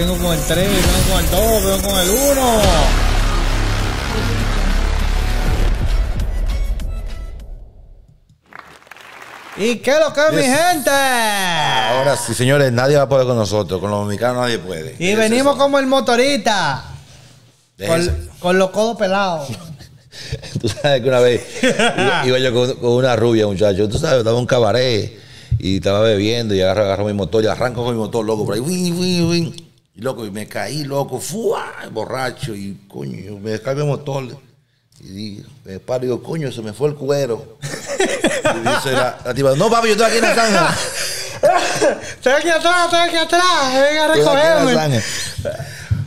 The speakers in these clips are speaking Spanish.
vengo con el 3, vengo con el 2, vengo con el 1. ¿Y qué es lo que, es mi gente? Ahora sí, señores, nadie va a poder con nosotros. Con los dominicanos nadie puede. Y venimos como el motorista. Con, los codos pelados. Tú sabes que una vez iba yo con, una rubia, muchacho. Tú sabes, estaba en un cabaret y estaba bebiendo y agarro, mi motor y arranco con mi motor, loco, por ahí, y loco, y me caí, loco, ¡fua! borracho, y coño, me descargué el motor. Y me paro y digo, coño, se me fue el cuero. dice la, no papi, yo estoy aquí en la sangre. estoy aquí atrás, estoy aquí atrás, venga a recogerme.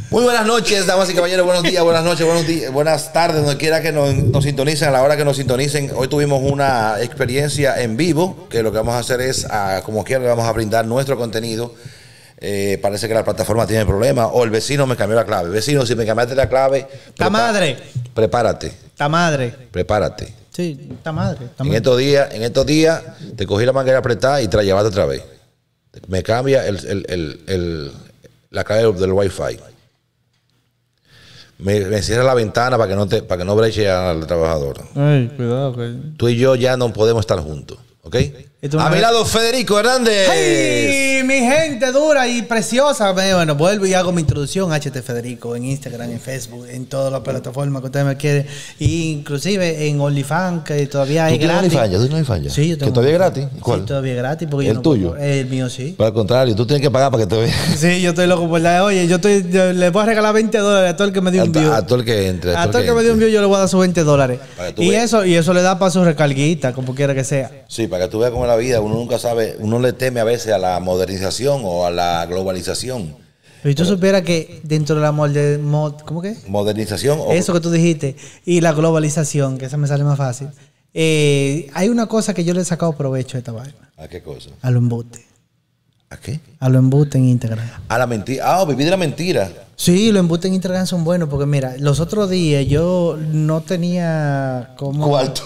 Muy buenas noches, damas y caballeros, buenos días, buenas noches, buenos días, buenas tardes, donde quiera que nos, sintonicen, a la hora que nos sintonicen. Hoy tuvimos una experiencia en vivo, que lo que vamos a hacer es, ah, como quiera, le vamos a brindar nuestro contenido eh, parece que la plataforma tiene problemas, o el vecino me cambió la clave. Vecino, si me cambiaste la clave... ¡Ta madre! Prepárate. ¡Ta madre! Prepárate. Sí, ¡ta madre! en, estos días, en estos días te cogí la manguera apretada y te la llevaste otra vez. Me cambia la clave del wifi. Me, me, cierra la ventana para que no te, para que no breche al trabajador. Ay, cuidado, Tú y yo ya no podemos estar juntos, ¿ok? okay. A mi lado, Federico Hernández. ¡Sí, Mi gente dura y preciosa. Bueno, vuelvo y hago mi introducción, HT Federico, en Instagram, en Facebook, en todas las plataformas que ustedes me quieren. inclusive en OnlyFans, que todavía hay gratis. OnlyFans? ¿Tú tienes OnlyFans? Sí, ¿Que todavía es gratis? ¿Cuál? Sí, todavía es gratis. Porque ¿El no tuyo? el mío, sí. Para al contrario, tú tienes que pagar para que te vea. Sí, yo estoy loco por la... Oye, yo, estoy, yo le voy a regalar 20 dólares a todo el que me dé un view. A todo el que entre. A todo el que, me dé un view yo le voy a dar sus 20 dólares. Y eso, y eso le da para su recarguita, como quiera que sea. Sí, para que tú veas cómo la vida, uno nunca sabe, uno le teme a veces a la modernización o a la globalización. Pero tú supieras que dentro de la mod, que? modernización. Eso que tú dijiste, y la globalización, que esa me sale más fácil. Eh, hay una cosa que yo le he sacado provecho a esta vaina. ¿A qué cosa? A lo embute. ¿A qué? A lo embute en Instagram. A la mentira. Ah, oh, vivir de la mentira. Sí, lo embuten en Instagram son buenos porque mira, los otros días yo no tenía como... Cuarto.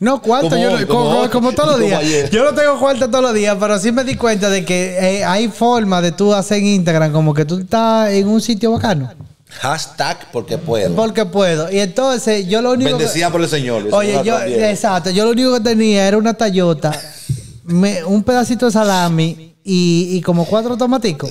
No, cuarto, yo, como, todos los días. Yo no tengo cuarto todos los días, pero sí me di cuenta de que eh, hay forma de tú hacer en Instagram como que tú estás en un sitio bacano. Hashtag porque puedo. Porque puedo. Y entonces yo lo único. Bendecida que, por el Señor. oye, yo, exacto. Yo lo único que tenía era una tallota, un pedacito de salami y, y como cuatro tomaticos.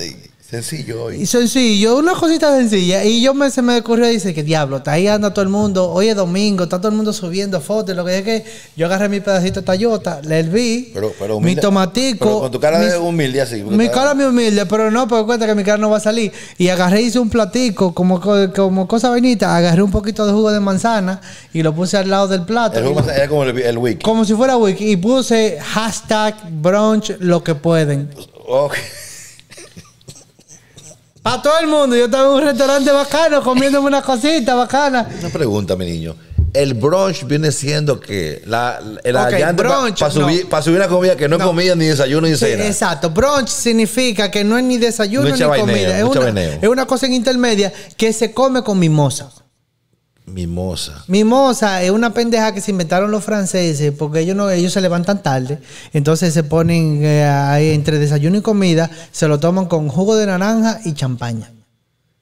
Sencillo hoy. Y sencillo, una cosita sencilla. Y yo me, se me ocurrió y dice que diablo, está ahí anda todo el mundo. Hoy es domingo, está todo el mundo subiendo fotos. Lo que es que yo agarré mi pedacito de Toyota, le herví, mi tomatico. con tu cara de humilde así. Mi cara de... mi humilde, pero no, porque cuenta que mi cara no va a salir. Y agarré, hice un platico, como, como cosa bonita Agarré un poquito de jugo de manzana y lo puse al lado del plato. era como el, Como si fuera wick. Y puse hashtag brunch lo que pueden. Okay. A todo el mundo. Yo estaba en un restaurante bacano, comiéndome una cosita bacana. Una pregunta, mi niño. El brunch viene siendo que la, la para subir, la una comida que no, es comida, ni desayuno, ni cena. Exacto. Brunch significa que no es ni desayuno ni comida. Es una, cosa en intermedia que se come con mimosa. Mimosa. Mimosa es una pendeja que se inventaron los franceses porque ellos no ellos se levantan tarde, entonces se ponen eh, ahí entre desayuno y comida, se lo toman con jugo de naranja y champaña.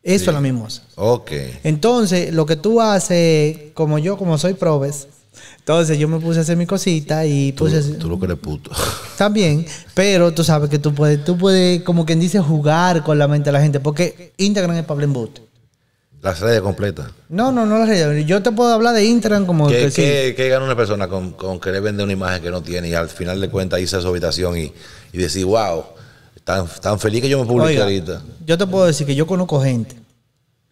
Eso es la mimosa. Ok. Entonces, lo que tú haces, como yo, como soy probes, entonces yo me puse a hacer mi cosita y puse... Tú, tú lo crees puto. También, pero tú sabes que tú puedes, tú puedes, como quien dice, jugar con la mente de la gente, porque Instagram es Pablo Embute. Las redes completas. No, no, no las redes. Yo te puedo hablar de Instagram como que qué, gana una persona con, con querer vender una imagen que no tiene y al final de cuentas irse a su habitación y, y decir, wow, tan, feliz que yo me publique ahorita? Yo te puedo decir que yo conozco gente.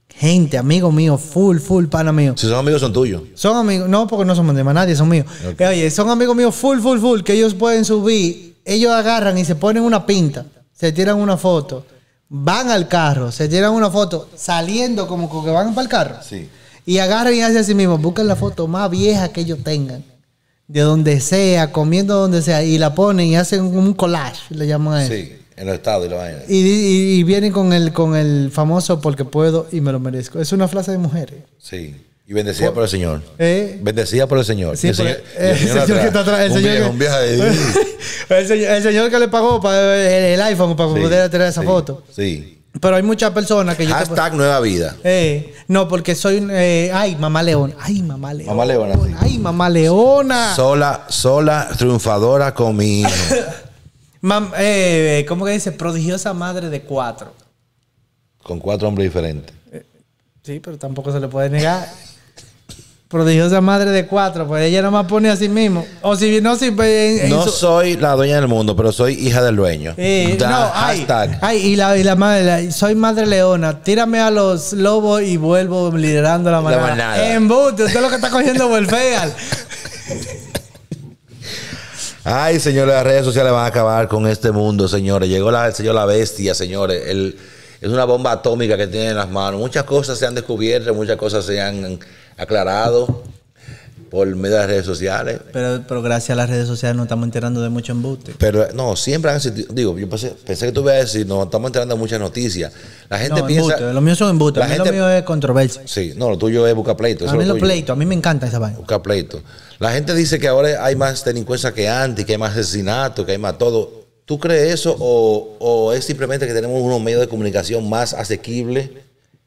Gente, amigo mío, full, full pana mío. Si son amigos, son tuyos. Son amigos, no, porque no son de más nadie, son míos. Oye, son amigos míos, full, full, full, que ellos pueden subir, ellos agarran y se ponen una pinta, se tiran una foto van al carro, se tiran una foto saliendo como que van para el carro. Sí. Y agarran y hacen así mismo, buscan la foto más vieja que ellos tengan, de donde sea, comiendo donde sea, y la ponen y hacen un collage, le llaman a Sí, en los estados y la Y, y, vienen con el, con el famoso porque puedo y me lo merezco. Es una frase de mujeres. Sí. Y eh. bendecida por, el Señor. Bendecida por el Señor. el, señor, que está atrás. El señor, el, señor, que le pagó para el, iPhone para poder tener esa foto. Sí. Pero hay muchas personas que yo. Hashtag Nueva Vida. Eh, no, porque soy. Eh, ay, mamá leona. Ay, mamá leona. Mamá leona. Ay, mamá leona. Sola, sola, triunfadora con mi eh, ¿Cómo que dice? Prodigiosa madre de cuatro. Con cuatro hombres diferentes. sí, pero tampoco se le puede negar prodigiosa madre de cuatro, pues ella no más pone a sí mismo. O si no, si. Pues, no soy la dueña del mundo, pero soy hija del dueño. no, ay, y la, madre, soy madre leona. Tírame a los lobos y vuelvo liderando la manada. En boot, usted lo que está cogiendo Wolfeal. ay, señores, las redes sociales van a acabar con este mundo, señores. Llegó el señor la bestia, señores. es una bomba atómica que tiene en las manos. Muchas cosas se han descubierto, muchas cosas se han aclarado por medio de las redes sociales. Pero, pero gracias a las redes sociales no estamos enterando de mucho embuste. Pero no, siempre han sido, Digo, yo pensé, que tú ibas a decir, no, estamos enterando de muchas noticias. La gente no, piensa. Embuste. Lo son embustes. La gente, lo mío es controversia. Sí, no, lo tuyo es buscar pleito. a mí lo, pleito, a mí me encanta esa vaina. pleito. La gente dice que ahora hay más delincuencia que antes, que hay más asesinatos, que hay más todo. ¿Tú crees eso o, o es simplemente que tenemos unos medios de comunicación más asequibles?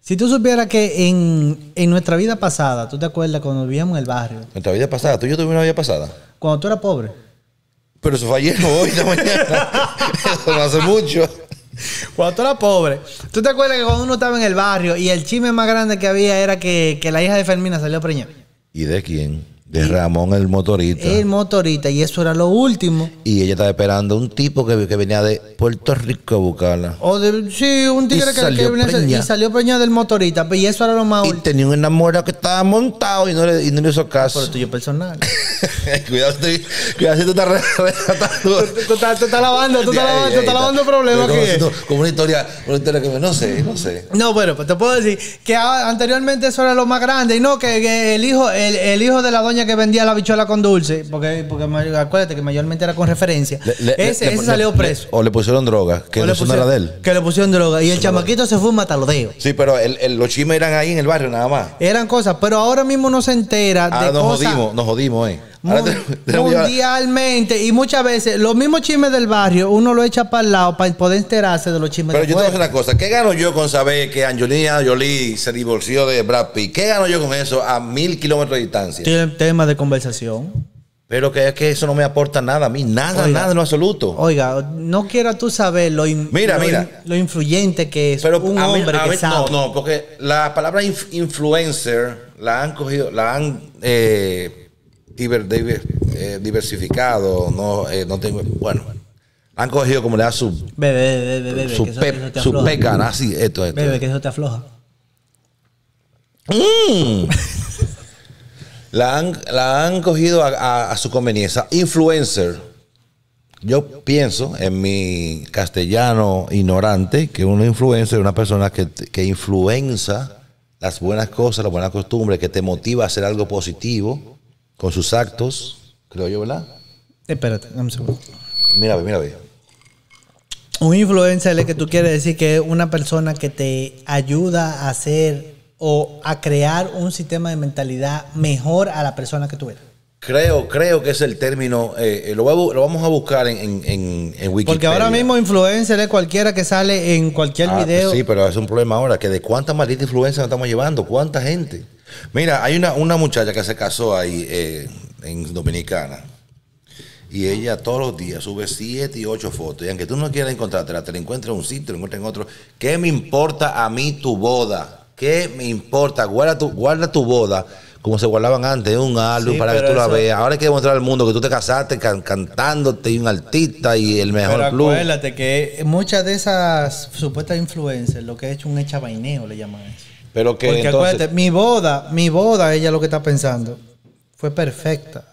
Si tú supieras que en, nuestra vida pasada, ¿tú te acuerdas cuando vivíamos en el barrio? ¿Nuestra vida pasada? ¿Tú y yo tuvimos una vida pasada? Cuando tú eras pobre. Pero eso fue hoy, esta mañana. hace mucho. Cuando tú eras pobre, ¿tú te acuerdas que cuando uno estaba en el barrio y el chisme más grande que había era que, que la hija de Fermina salió preñada? ¿Y de quién? De Ramón el motorista. El motorista, y eso era lo último. Y ella estaba esperando un tipo que, que venía de Puerto Rico a buscarla. O de, sí, un tigre que, que venía y salió preñada del motorista, pues, y eso era lo más Y tenía un enamorado que estaba montado y no le, hizo caso. Por tuyo personal. cuidado, cuidado si tú estás tú, estás, lavando, tú estás lavando, problemas Como, una historia, una historia que no sé, no sé. No, pues te puedo decir que anteriormente eso era lo más grande. Y no, que, el hijo, el, el hijo de la doña que vendía la bichuela con dulce, porque, porque acuérdate que mayormente era con referencia, ese, salió preso. o le pusieron droga, que no era de Que le pusieron droga. Y el chamaquito se fue a matalodeo. Sí, pero el, los chismes eran ahí en el barrio nada más. Eran cosas, pero ahora mismo no se entera ah, nos Jodimos, nos jodimos, eh mundialmente. Y muchas veces los mismos chismes del barrio, uno lo echa para el lado para poder enterarse de los chismes Pero yo te voy a una cosa. ¿Qué gano yo con saber que Angelina Jolie se divorció de Brad Pitt? ¿Qué gano yo con eso a mil kilómetros de distancia? Tiene tema de conversación. Pero que es que eso no me aporta nada a mí, nada, nada en lo absoluto. Oiga, no quieras tú saber lo, mira, mira. lo, influyente que es un hombre que sabe. No, no, porque la palabra influencer la han cogido, la han eh, eh, diversificado, no, eh, no tengo, bueno, han cogido como le da su, bebe, bebe, bebe, su, así, esto, esto. Bebe, que eso te afloja. Mm. la, han, la, han, cogido a, su conveniencia. Influencer. Yo pienso en mi castellano ignorante que un influencer es una persona que, que influenza las buenas cosas, las buenas costumbres, que te motiva a hacer algo positivo con sus actos, creo yo, ¿verdad? Eh, espérate, dame un segundo. Mira, mira, mira. Un influencer es que tú quieres decir que es una persona que te ayuda a hacer o a crear un sistema de mentalidad mejor a la persona que tú eres. Creo, creo que es el término. Eh, eh, lo, vamos a buscar en, Wikipedia. Porque ahora mismo influencer es cualquiera que sale en cualquier ah, video. Sí, pero es un problema ahora, que de cuánta maldita influencia nos estamos llevando, cuánta gente. Mira, hay una, muchacha que se casó ahí eh, en Dominicana. Y ella todos los días sube siete y ocho fotos. Y aunque tú no quieras encontrarte, te la encuentras en un sitio, te la encuentras en otro. ¿Qué me importa a mí tu boda? ¿Qué me importa? Guarda tu, guarda tu boda como se guardaban antes, un álbum para que tú la veas. Ahora hay que demostrar al mundo que tú te casaste cantándote y un artista y el mejor club. Acuérdate que muchas de esas supuestas influencias lo que ha hecho un echabaineo le llaman eso. Pero que Porque acuérdate, mi boda, mi boda, ella lo que está pensando, fue perfecta,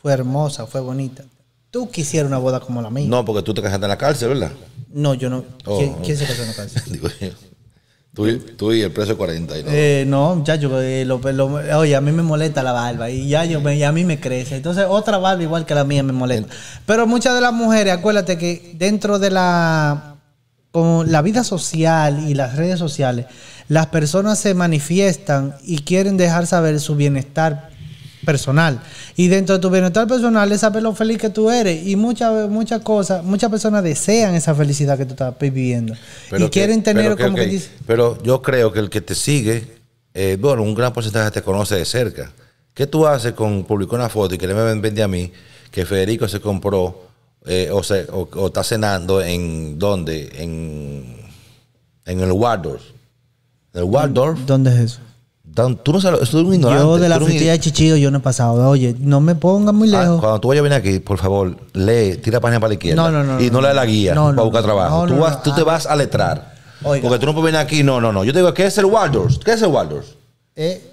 fue hermosa, fue bonita. Tú quisieras una boda como la mía. No, porque tú te casaste en la cárcel, ¿verdad? No, yo no. Oh. ¿Quién, se casó en la cárcel? Tú y, el precio de 40. Y no. Eh, no, ya eh, oye, a mí me molesta la barba y ya yo, y a mí me crece. Entonces, otra barba igual que la mía me molesta. Pero muchas de las mujeres, acuérdate que dentro de la, como la vida social y las redes sociales, las personas se manifiestan y quieren dejar saber su bienestar personal. Y dentro de tu bienestar personal es saber lo feliz que tú eres. Y muchas muchas cosas, muchas personas desean esa felicidad que tú estás viviendo. y quieren tener pero Pero yo creo que el que te sigue, eh, bueno, un gran porcentaje te conoce de cerca. ¿Qué tú haces con publicar una foto y que le me vende a mí que Federico se compró eh, o, se, está cenando en dónde? En, en el Waldorf ¿El Waldorf. ¿Dónde es eso? tú no sabes, un ignorante. Yo de la frutilla de Chichillo yo no he pasado. Oye, no me pongas muy ah, lejos. cuando tú vayas a venir aquí, por favor, lee, tira página para la izquierda. No, no, no. Y no, no le la guía no, para buscar trabajo. tú tú te ah, vas a letrar. Porque tú no puedes venir aquí. No, no, no. Yo te digo, ¿qué es el Waldorf? ¿Qué es el Waldorf? Eh.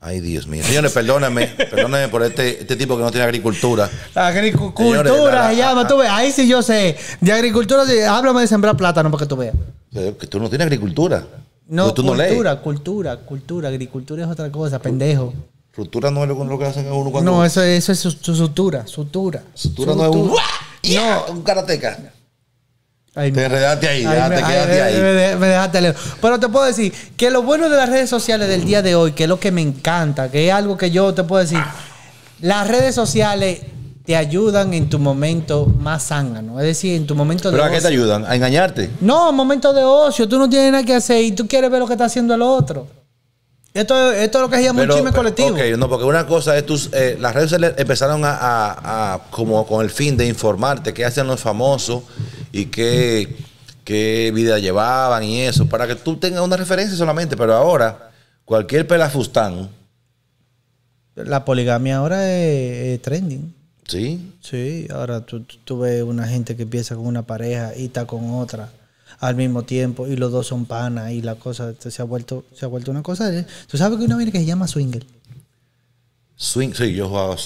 Ay, Dios mío. Señores, perdóname. Perdóname por este, este tipo que no tiene agricultura. agricultura se llama, tú ves. Ahí sí yo sé. De agricultura, háblame de sembrar plátano para que tú veas. Que tú no tienes agricultura. No, cultura, cultura, cultura. Agricultura es otra cosa, pendejo. Cultura no es lo que hacen a uno cuando. No, eso, es su, sutura, sutura. Sutura, no es un. Yeah, no. Un karateca. Ay, te enredaste ahí, quédate ahí. Me, me dejaste leer. Pero te puedo decir que lo bueno de las redes sociales del día de hoy, que es lo que me encanta, que es algo que yo te puedo decir, las redes sociales te ayudan en tu momento más sangano. Es decir, en tu momento de ¿Pero a qué te ayudan? ¿A engañarte? No, momento de ocio. Tú no tienes nada que hacer y tú quieres ver lo que está haciendo el otro. Esto, es lo que se llama eh, colectivo. Ok, no, porque una cosa es que eh, las redes empezaron a, como con el fin de informarte qué hacen los famosos y qué, qué vida llevaban y eso, para que tú tengas una referencia solamente. Pero ahora, cualquier pelafustán. La poligamia ahora es trending. Sí. Sí, ahora tú, tú, ves una gente que empieza con una pareja y está con otra al mismo tiempo y los dos son panas y la cosa se ha vuelto se ha vuelto una cosa. Tú sabes que una viene que se llama Swingle? Swing, sí, yo jugaba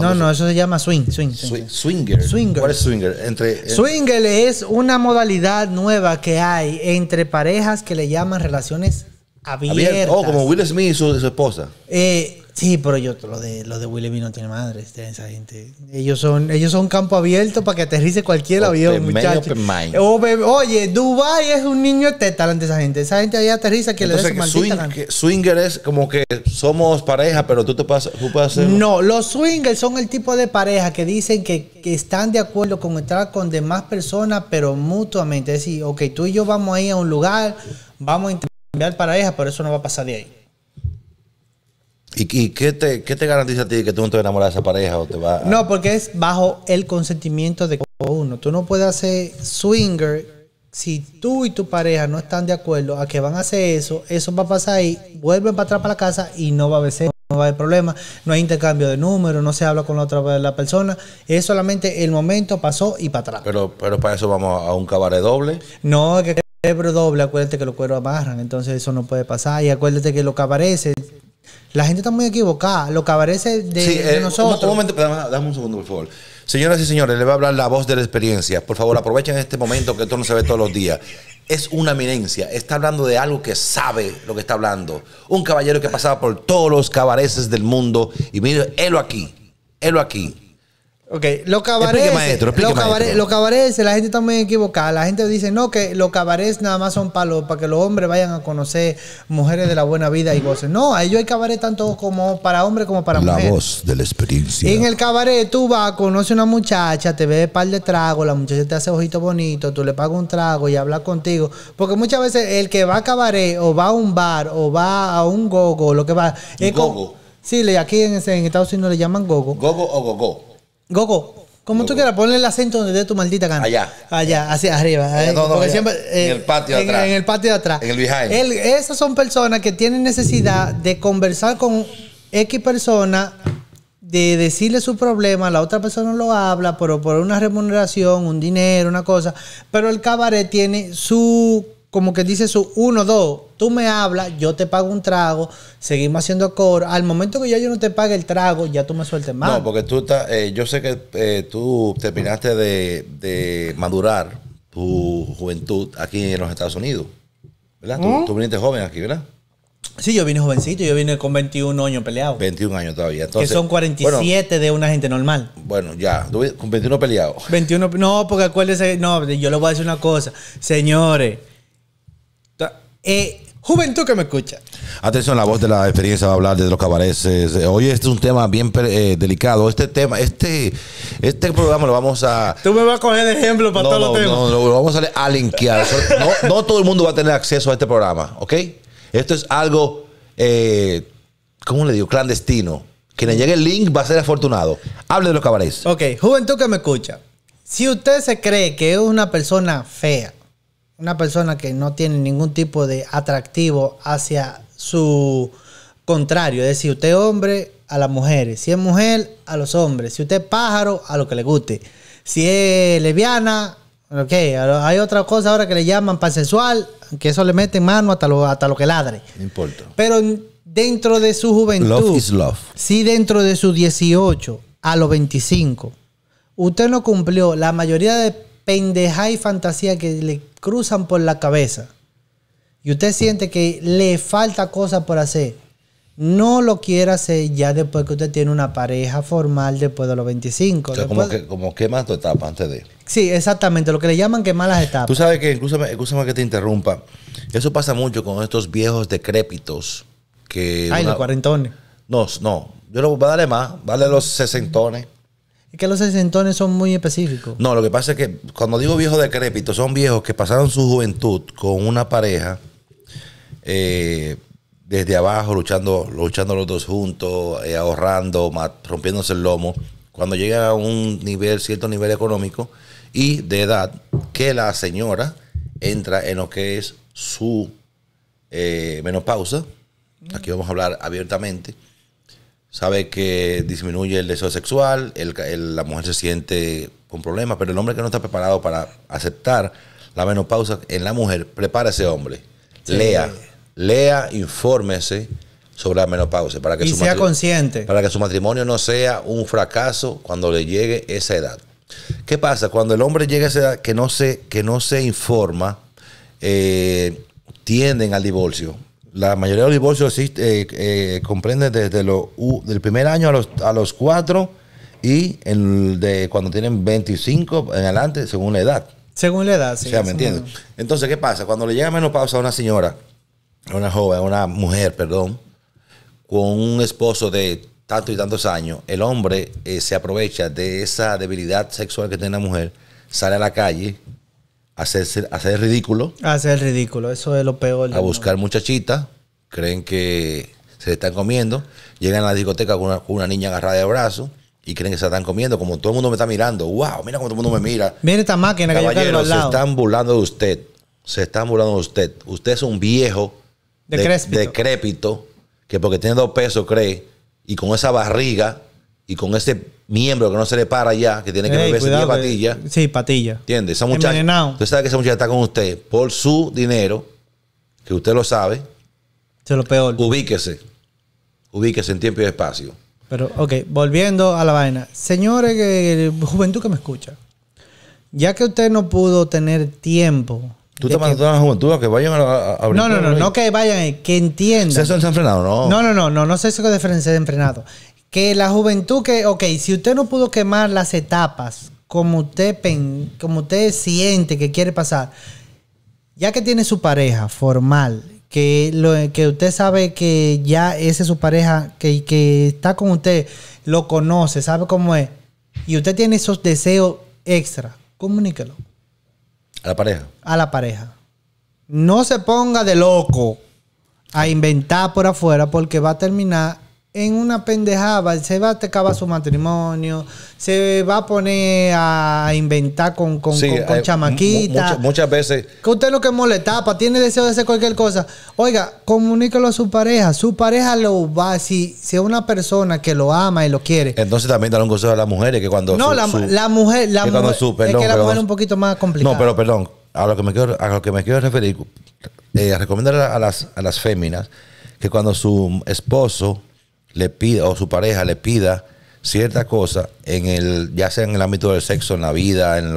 no, no, eso se llama swing, swing, Swinger. swinger. ¿Cuál es swinger? Entre, eh, es una modalidad nueva que hay entre parejas que le llaman relaciones abiertas. Oh, como Will Smith y su, su esposa. Eh, Sí, pero yo lo de lo de no tiene madre, este, esa gente. Ellos son ellos son campo abierto para que aterrice cualquier avión, muchachos. Oye, Dubai es un niño de ante esa gente. Esa gente ahí aterriza que le da su Swinger es como que somos pareja, pero tú te pasas, No, los swingers son el tipo de pareja que dicen que, que están de acuerdo con estar con demás personas, pero mutuamente. Es decir, ok, tú y yo vamos Ahí a un lugar, vamos a intercambiar pareja, pero eso no va a pasar de ahí. ¿Y, qué, te, garantiza a ti que tú no te vas a de esa pareja o te va No, porque es bajo el consentimiento de uno. Tú no puedes hacer swinger si tú y tu pareja no están de acuerdo a que van a hacer eso. Eso va a pasar y vuelven para atrás para la casa y no va a haber no va a haber problema, no hay intercambio de números, no se habla con la otra la persona. Es solamente el momento pasó y para atrás. Pero, pero para eso vamos a un cabaret doble. No, es que cerebro doble, acuérdate que los cueros amarran, entonces eso no puede pasar. Y acuérdate que lo que aparece la gente está muy equivocada. Lo que de, eh, nosotros. momento, dame, un segundo, por favor. Señoras y señores, le va a hablar la voz de la experiencia. Por favor, aprovechen este momento que esto no se ve todos los días. Es una eminencia. Está hablando de algo que sabe lo que está hablando. Un caballero que pasaba por todos los cabareces del mundo. Y mire, helo aquí. Helo aquí. Ok, los cabarets, los, la gente está muy equivocada. La gente dice, no, que los cabarets nada más son palos para que los hombres vayan a conocer mujeres de la buena vida y gocen. No, a ellos hay cabaret tanto como para hombres como para mujeres. La voz de la experiencia. en el cabaret tú vas, conoces una muchacha, te ve un par de tragos, la muchacha te hace ojito bonito tú le pagas un trago y habla contigo. Porque muchas veces el que va a cabaret o va a un bar o va a un gogo, lo que va... gogo. Sí, aquí en, en Estados Unidos le llaman gogo. Gogo o gogo. Gogo, como tú quieras, ponle el acento donde dé tu maldita gana. Allá. Allá, eh. hacia arriba. no, eh, eh, en el patio de atrás. En el patio de atrás. En el behind. esas son personas que tienen necesidad de conversar con X persona, de decirle su problema, la otra persona lo habla, pero por una remuneración, un dinero, una cosa. Pero el cabaret tiene su como que dice su uno, dos, tú me hablas, yo te pago un trago, seguimos haciendo coro. Al momento que ya yo no te pague el trago, ya tú me sueltes más. No, porque tú estás, eh, yo sé que eh, tú terminaste de, de, madurar tu juventud aquí en los Estados Unidos, ¿verdad? Tú, ¿Mm? viniste joven aquí, ¿verdad? Sí, yo vine jovencito, yo vine con 21 años peleado. 21 años todavía. Entonces, que son 47 de una gente normal. Bueno, ya, con 21 peleado. 21, no, porque acuérdese, no, yo le voy a decir una cosa, señores eh, juventud que me escucha. Atención, la voz de la experiencia va a hablar de los cabareces Hoy eh, este es un tema bien eh, delicado. Este tema, este, este programa lo vamos a. Tú me vas a coger ejemplo para todos los temas. No, no, lo vamos a, a No, todo el mundo va a tener acceso a este programa, ¿ok? Esto es algo, ¿cómo le digo? Clandestino. Quien le llegue el link va a ser afortunado. Hable de los cabareces Ok, juventud que me escucha. Si usted se cree que es una persona fea, una persona que no tiene ningún tipo de atractivo hacia su contrario, es decir, usted hombre a las mujeres, si es mujer a los hombres, si usted es pájaro a lo que le guste, si es leviana, ok, hay otra cosa ahora que le llaman pansexual, que eso le mete mano hasta lo, hasta lo que ladre. No importa. Pero dentro de su juventud, love si dentro de sus 18 a los 25, usted no cumplió la mayoría de pendeja y fantasía que le cruzan por la cabeza y usted siente que le falta cosas por hacer, no lo quiera hacer ya después que usted tiene una pareja formal después de los 25. O sea, como, que, como quemas tu etapa antes de... Sí, exactamente, lo que le llaman quemar las etapas. Tú sabes que, escúchame que te interrumpa, eso pasa mucho con estos viejos decrépitos que... Ay, los cuarentones. No, no, yo lo voy a darle más, vale los sesentones. Es que los sesentones son muy específicos. No, lo que pasa es que cuando digo viejos decrépitos, son viejos que pasaron su juventud con una pareja eh, desde abajo, luchando, luchando los dos juntos, eh, ahorrando, rompiéndose el lomo. Cuando llega a un nivel, cierto nivel económico y de edad, que la señora entra en lo que es su eh, menopausa. Aquí vamos a hablar abiertamente sabe que disminuye el deseo sexual, la mujer se siente con problemas, pero el hombre que no está preparado para aceptar la menopausa en la mujer, prepara ese hombre. Lea, lea, infórmese sobre la menopausa para que, sea consciente. para que su matrimonio no sea un fracaso cuando le llegue esa edad. ¿Qué pasa? Cuando el hombre llega a esa edad que no se, que no se informa, eh, tienden al divorcio la mayoría de los divorcios eh, eh, comprenden desde el del primer año a los, a cuatro y de cuando tienen 25 en adelante, según la edad. Según la edad, sí. O ¿me entiendes? Entonces, ¿qué pasa? Cuando le llega menopausa a una señora, a una joven, a una mujer, perdón, con un esposo de tantos y tantos años, el hombre eh, se aprovecha de esa debilidad sexual que tiene la mujer, sale a la calle, hacer el ridículo. Hacer el ridículo, eso es lo peor. A buscar muchachitas, creen que se están comiendo, llegan a la discoteca con una, niña agarrada de brazo y creen que se están comiendo, como todo el mundo me está mirando, wow, mira cómo todo el mundo me mira. Mira esta máquina Caballero, que yo se están burlando de usted, se están burlando de usted. Usted es un viejo de, decrépito que porque tiene dos pesos cree y con esa barriga y con ese miembro que no se le para ya, que tiene que beberse 10 patilla. Sí, patilla. Entiende, Esa muchacha. Usted sabe que esa muchacha está con usted por su dinero, que usted lo sabe. se es lo peor. Ubíquese. Ubíquese en tiempo y espacio. Pero, ok, volviendo a la vaina. Señores, juventud que me escucha. Ya que usted no pudo tener tiempo. Tú te mandas a la juventud a que vayan a, hablar. No, no, no, no que vayan, eh, que entiendan. no no No. No, no, no, no, no de frenado que la juventud que, ok, si usted no pudo quemar las etapas como usted, como usted siente que quiere pasar, ya que tiene su pareja formal, que, lo, que usted sabe que ya esa es su pareja, que, que está con usted, lo conoce, sabe cómo es, y usted tiene esos deseos extra, comuníquelo. A la pareja. A la pareja. No se ponga de loco a inventar por afuera porque va a terminar en una pendejada, se va a acabar su matrimonio, se va a poner a inventar con, con, con, Muchas, veces. Que usted lo que molesta, tiene deseo de hacer cualquier cosa. Oiga, comuníquelo a su pareja. Su pareja lo va, si, si es una persona que lo ama y lo quiere. Entonces también dar un consejo a las mujeres que cuando. No, la, la, mujer. La mujer es que la mujer es un poquito más complicada. No, pero perdón, a lo que me quiero, lo que me quiero referir, eh, recomendar a las, a las féminas que cuando su esposo le pida o su pareja le pida cierta cosa en el ya sea en el ámbito del sexo en la vida en,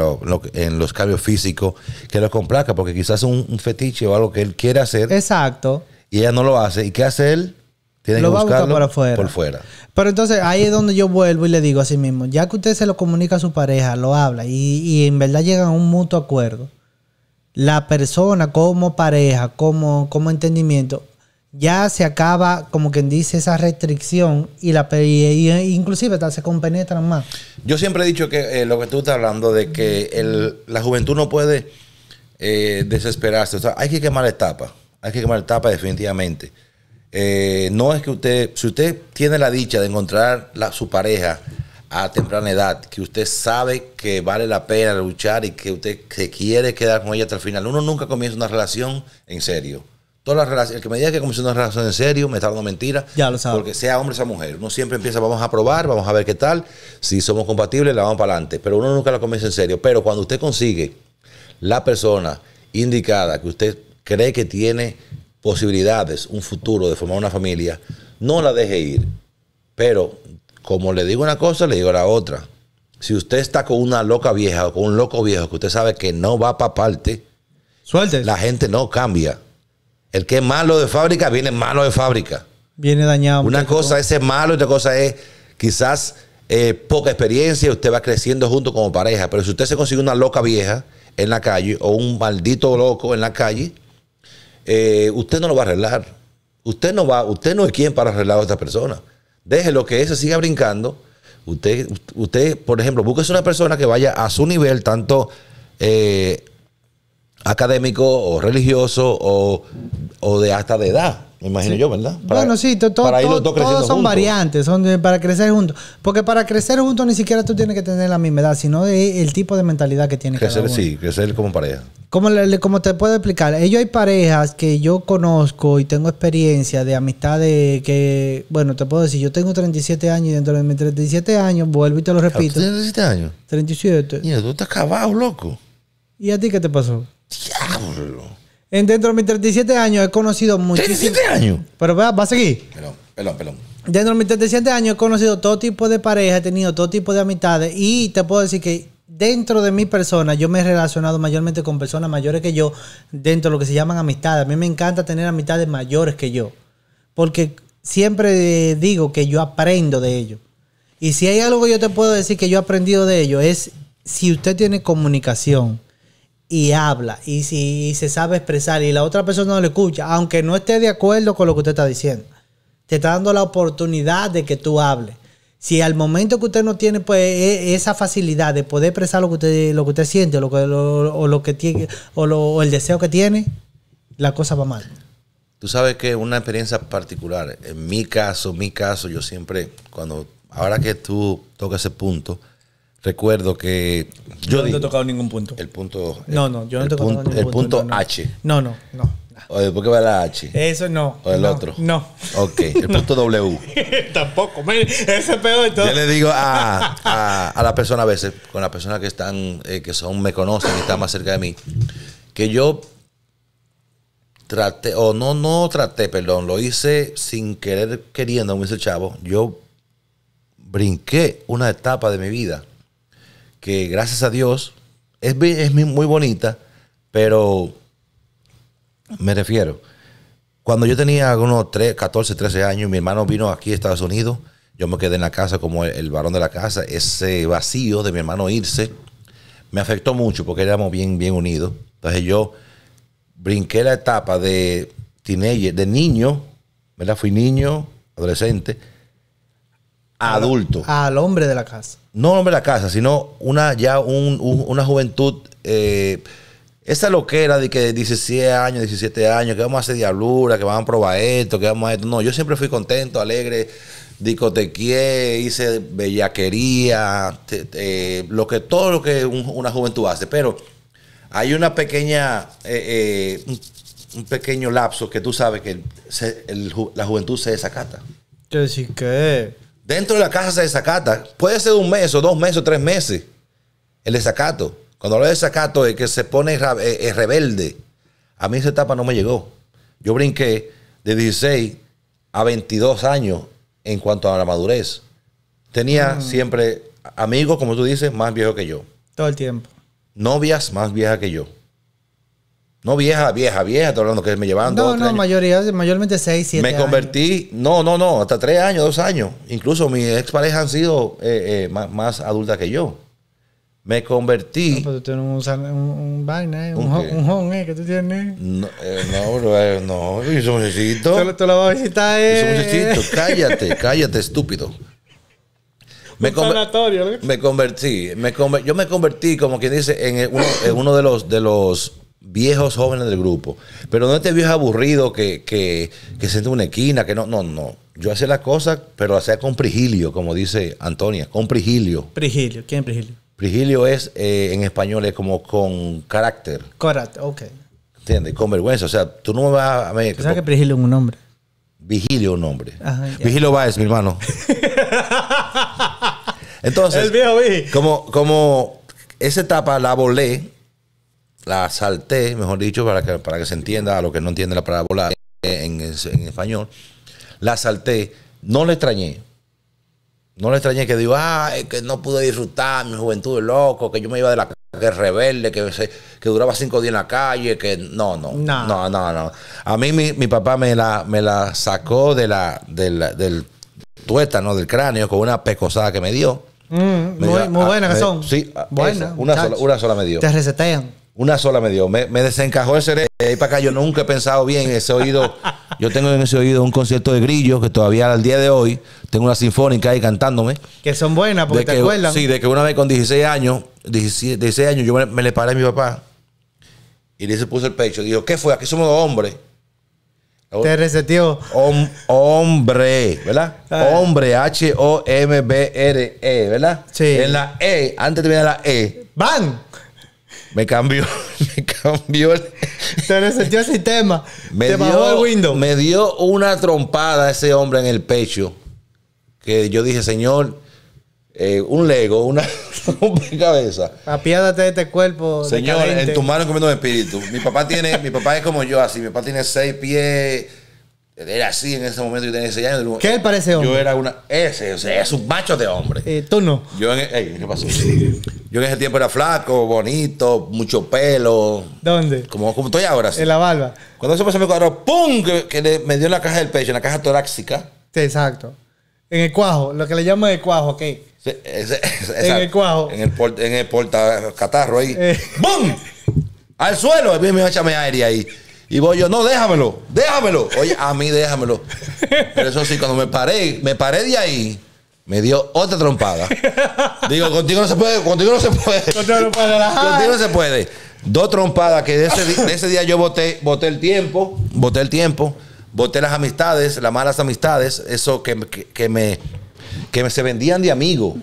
en los cambios físicos que lo complaca porque quizás es un fetiche o algo que él quiere hacer exacto y ella no lo hace y qué hace él tiene que buscarlo por fuera. por fuera. Pero entonces ahí es donde yo vuelvo y le digo a sí mismo, ya que usted se lo comunica a su pareja, lo habla y, en verdad llegan a un mutuo acuerdo, la persona como pareja, como, como entendimiento, ya se acaba, como quien dice, esa restricción y la e inclusive se compenetran más. Yo siempre he dicho que eh, lo que tú estás hablando de que la juventud no puede eh, desesperarse. O sea, hay que quemar etapa, Hay que quemar etapa definitivamente. Eh, no es que usted, si usted tiene la dicha de encontrar su pareja a temprana edad, que usted sabe que vale la pena luchar y que usted se quiere quedar con ella hasta el final. Uno nunca comienza una relación en serio Todas las relaciones, el que me diga que comienza una relación en serio, me está dando mentiras. Ya lo Porque sea hombre o sea mujer, uno siempre empieza, vamos a probar, vamos a ver qué tal, si somos compatibles, la vamos para adelante. Pero uno nunca la comienza en serio. Pero cuando usted consigue la persona indicada que usted cree que tiene posibilidades, un futuro de formar una familia, no la deje ir. Pero como le digo una cosa, le digo la otra. Si usted está con una loca vieja o con un loco viejo que usted sabe que no va para parte, suelte. La gente no cambia. El que es malo de fábrica viene malo de fábrica. Viene dañado. Una cosa es ser malo, otra cosa es quizás eh, poca experiencia. Usted va creciendo junto como pareja. Pero si usted se consigue una loca vieja en la calle o un maldito loco en la calle, eh, usted no lo va a arreglar. Usted no, va, usted no es quien para arreglar a esta persona. Déjelo que ese siga brincando. Usted, usted por ejemplo, busque una persona que vaya a su nivel, tanto eh, académico o religioso o, o de hasta de edad, me imagino yo, ¿verdad? bueno, sí, todos son variantes, son para crecer juntos. Porque para crecer juntos ni siquiera tú tienes que tener la misma edad, sino el tipo de mentalidad que tiene que cada uno. Sí, crecer como pareja. Como, como te puedo explicar, ellos hay parejas que yo conozco y tengo experiencia de amistades que, bueno, te puedo decir, yo tengo 37 años y dentro de mis 37 años, vuelvo y te lo repito. ¿37 años? 37. Mira, tú estás acabado, loco. ¿Y a ti qué te pasó? Diablo. Dentro de mis 37 años he conocido muchísimos. ¿37 años? Pero va, va a seguir. perdón, perdón. Dentro de mis 37 años he conocido todo tipo de parejas, he tenido todo tipo de amistades y te puedo decir que dentro de mi persona, yo me he relacionado mayormente con personas mayores que yo, dentro de lo que se llaman amistades. A mí me encanta tener amistades mayores que yo, porque siempre digo que yo aprendo de ellos. Y si hay algo que yo te puedo decir que yo he aprendido de ellos, es si usted tiene comunicación, y habla y si se sabe expresar y la otra persona no le escucha, aunque no esté de acuerdo con lo que usted está diciendo, te está dando la oportunidad de que tú hables. Si al momento que usted no tiene pues, e, esa facilidad de poder expresar lo que usted lo que usted siente, lo que o lo que tiene o, lo, el deseo que tiene, la cosa va mal. Tú sabes que una experiencia particular, en mi caso, mi caso, yo siempre cuando ahora que tú tocas ese punto, recuerdo que. Yo, no he tocado ningún punto. El punto. no, no, yo no he tocado ningún punto. El punto no. H. No, no, no. ¿Por qué va la H? Eso no. ¿O el otro? No. Ok, el punto W. Tampoco, ese peor de todo. Yo le digo a, a, a la persona a veces, con las personas que están, eh, que son, me conocen y están más cerca de mí, que yo traté, o no, no traté, perdón, lo hice sin querer queriendo, Me dice el chavo, yo brinqué una etapa de mi vida que gracias a Dios es, es muy bonita, pero me refiero, cuando yo tenía unos 14, 13 años, mi hermano vino aquí a Estados Unidos, yo me quedé en la casa como el, varón de la casa, ese vacío de mi hermano irse me afectó mucho porque éramos bien, bien unidos. Entonces yo brinqué la etapa de de niño, la Fui niño, adolescente, adulto. Al hombre de la casa. No al hombre de la casa, sino una ya una juventud. Eh, esa loquera de que 17 años, 17 años, que vamos a hacer diablura, que vamos a probar esto, que vamos a esto. No, yo siempre fui contento, alegre, discotequé, hice bellaquería, lo que, todo lo que una juventud hace. Pero hay una pequeña, eh, eh, un, pequeño lapso que tú sabes que la juventud se desacata. qué decir que Dentro de la casa se desacata. Puede ser un mes o dos meses o tres meses. El desacato. Cuando hablo de desacato es que se pone eh, eh, rebelde. A mí esa etapa no me llegó. Yo brinqué de 16 a 22 años en cuanto a la madurez. Tenía siempre amigos, como tú dices, más viejos que yo. Todo el tiempo. Novias más viejas que yo. No vieja, vieja, vieja, estoy hablando que me llevaban no, No, mayoría, mayormente seis, siete Me convertí, no, no, no, hasta tres años, dos años. Incluso mis exparejas han sido eh, eh, más, más, adultas que yo. Me convertí... No, tú tienes un, un, vaina, eh, un, un eh, que tú tienes. No, eh, no, no, es un Tú, vas a visitar, eh. cállate, cállate, estúpido. Me, conver, me, convertí, yo me convertí, como quien dice, en uno, en uno de los... De los viejos jóvenes del grupo. Pero no este viejo aburrido que, que, que siente una esquina, que no, no, no. Yo hacía la cosa, pero hacía con prigilio, como dice Antonia, con prigilio. Prigilio, ¿quién es prigilio? Prigilio es, eh, en español, es como con carácter. Carácter, ok. ¿Entiendes? Con vergüenza. O sea, tú no me vas a... ¿Sabes que prigilio es un nombre? Vigilio un nombre, Vigilio Baez, mi hermano. Entonces, como, como esa etapa la volé, la salté, mejor dicho, para que, para que se entienda a lo que no entiende la palabra en, en, español. La salté, no le extrañé. No le extrañé que digo, ah, que no pude disfrutar mi juventud es loco, que yo me iba de la que rebelde, que, que duraba cinco días en la calle, que no, no, no, no, no. A mí mi, papá me la, me la sacó de la, del tuétano, del cráneo, con una pescosada que me dio. Mm, muy, ah, buena que eh, son. sí, ah, buena, una, una sola me dio. Te resetean. Una sola me dio. Me, desencajó el cerebro. De ahí para acá yo nunca he pensado bien ese oído. Yo tengo en ese oído un concierto de grillos que todavía al día de hoy tengo una sinfónica ahí cantándome. Que son buenas, porque te Sí, de que una vez con 16 años, 16, años, yo me, le paré a mi papá y le se puso el pecho. Dijo, ¿qué fue? Aquí somos dos hombres. Te reseteó. hombre, ¿verdad? Ah. Hombre, H-O-M-B-R-E, ¿verdad? Sí. En la E, antes de terminar la E. ¡Van! Me cambió, me cambió. El... Te el sistema. Me dio, Me dio una trompada ese hombre en el pecho. Que yo dije, señor, eh, un lego, una cabeza. Apiádate de este cuerpo. Señor, en tu mano comiendo un espíritu. Mi papá tiene, mi papá es como yo así. Mi papá tiene seis pies. Era así en ese momento, yo tenía ese años. ¿Qué él parece hombre? Yo era una. Ese, o sea, es un macho de hombre. Eh, tú no. Yo en, ese tiempo era flaco, bonito, mucho pelo. ¿Dónde? Como, estoy ahora. Así. En la barba. Cuando eso pasó, me cuadró, ¡pum! Que, le, me dio en la caja del pecho, en la caja torácica. Sí, exacto. En el cuajo, lo que le llaman el cuajo, ¿ok? ese, en el cuajo. En el, en el porta catarro ahí. Eh. ¡Bum! Al suelo. mí me iba aire ahí. Y voy yo, no, déjamelo, déjamelo. Oye, a mí déjamelo. Pero eso sí, cuando me paré, me paré de ahí, me dio otra trompada. Digo, contigo no se puede, contigo no se puede. Contigo no, contigo no se puede. Dos trompadas que de ese, día yo voté, el tiempo, boté el tiempo, boté las amistades, las malas amistades, eso que, me que se vendían de amigo.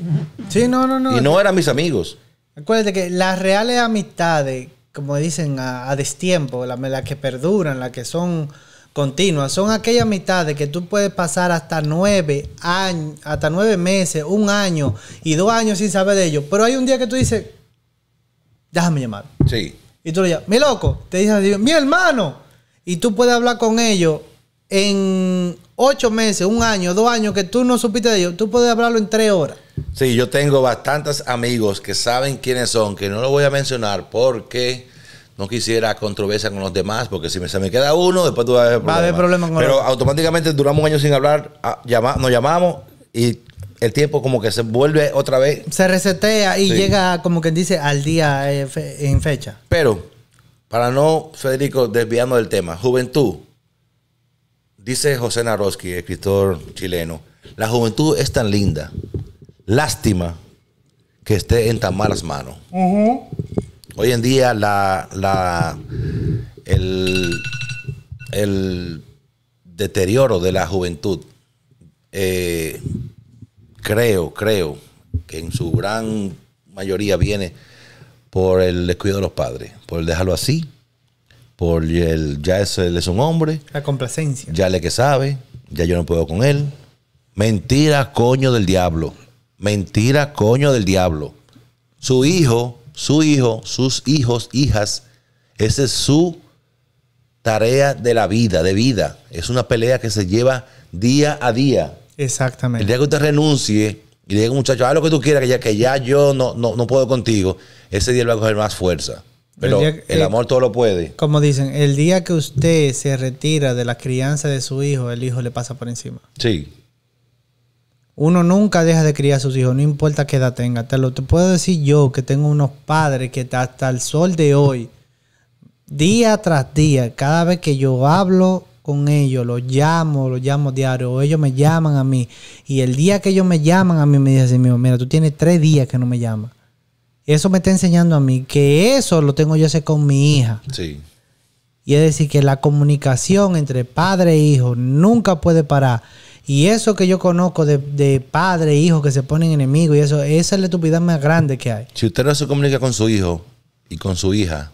Sí, no, no, no. Y no eran mis amigos. Acuérdate que las reales amistades como dicen, a, destiempo, las que perduran, las que son continuas, son aquellas mitades que tú puedes pasar hasta nueve hasta nueve meses, un año y dos años sin saber de ellos. Pero hay un día que tú dices, déjame llamar. Sí. Y tú le llamas, mi loco, te dicen, mi hermano. Y tú puedes hablar con ellos en ocho meses, un año, dos años que tú no supiste de ellos, tú puedes hablarlo en tres horas. Sí, yo tengo bastantes amigos que saben quiénes son, que no lo voy a mencionar porque no quisiera controversia con los demás, porque si me, se me queda uno, después tú vas a problemas. Va a haber problemas Pero automáticamente duramos un año sin hablar, ah, nos llamamos y el tiempo como que se vuelve otra vez. Se resetea y llega, como quien dice, al día eh, en fecha. Pero, para no, Federico, desviando del tema, juventud. Dice José Naroski, escritor chileno, la juventud es tan linda Lástima que esté en tan malas manos. Hoy en día la, el, deterioro de la juventud, eh, creo, creo que en su gran mayoría viene por el descuido de los padres, por el dejarlo así, por el ya es, él es un hombre. La complacencia. Ya le que sabe, ya yo no puedo con él. Mentira, coño del diablo. Mentira, coño del diablo. Su hijo, su hijo, sus hijos, hijas, esa es su tarea de la vida, de vida. Es una pelea que se lleva día a día. Exactamente. El día que usted renuncie y le diga, muchacho, haz lo que tú quieras, que ya, que ya yo no, no, puedo contigo, ese día le va a coger más fuerza. Pero el, eh, amor todo lo puede. Como dicen, el día que usted se retira de la crianza de su hijo, el hijo le pasa por encima. Sí, uno nunca deja de criar a sus hijos, no importa qué edad tenga. Te lo puedo decir yo, que tengo unos padres que hasta el sol de hoy, día tras día, cada vez que yo hablo con ellos, los llamo, los llamo diario, o ellos me llaman a mí. Y el día que ellos me llaman a mí, me dicen, mira, tú tienes tres días que no me llamas. Eso me está enseñando a mí que eso lo tengo yo hacer con mi hija. Sí. Y es decir, que la comunicación entre padre e hijo nunca puede parar. Y eso que yo conozco de, de padres e hijo que se ponen enemigos y eso, esa es la estupidez más grande que hay. Si usted no se comunica con su hijo y con su hija,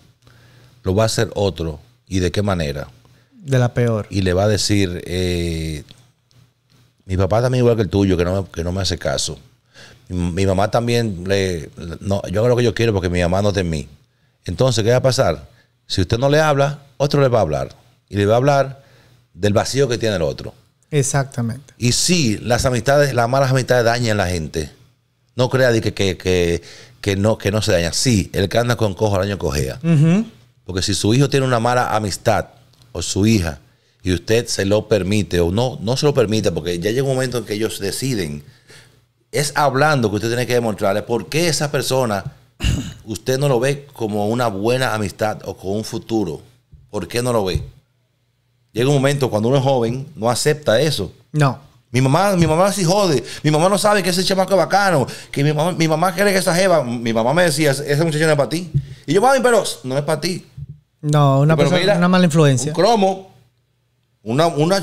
lo va a hacer otro. ¿Y de qué manera? De la peor. Y le va a decir, eh, mi papá también igual que el tuyo, que no, que no me hace caso. Mi, mamá también, le, no, yo hago lo que yo quiero porque mi mamá no te en mí. Entonces, ¿qué va a pasar? Si usted no le habla, otro le va a hablar. Y le va a hablar del vacío que tiene el otro. Exactamente. Y sí, las amistades, las malas amistades dañan a la gente. No crea que, que, no, que no se daña. Sí, el que anda con cojo al año cojea. Porque si su hijo tiene una mala amistad o su hija y usted se lo permite o no, no se lo permite porque ya llega un momento en que ellos deciden. Es hablando que usted tiene que demostrarle por qué esa persona usted no lo ve como una buena amistad o con un futuro. ¿Por qué no lo ve? Llega un momento cuando uno es joven, no acepta eso. No. Mi mamá, mi mamá sí jode. Mi mamá no sabe que ese chamaco es bacano. Que mi mamá, mi cree que esa jeva. Mi mamá me decía, esa muchacha no es para ti. Y yo, mami, pero no es para ti. No, una, persona, una mala influencia. Un cromo, una, una,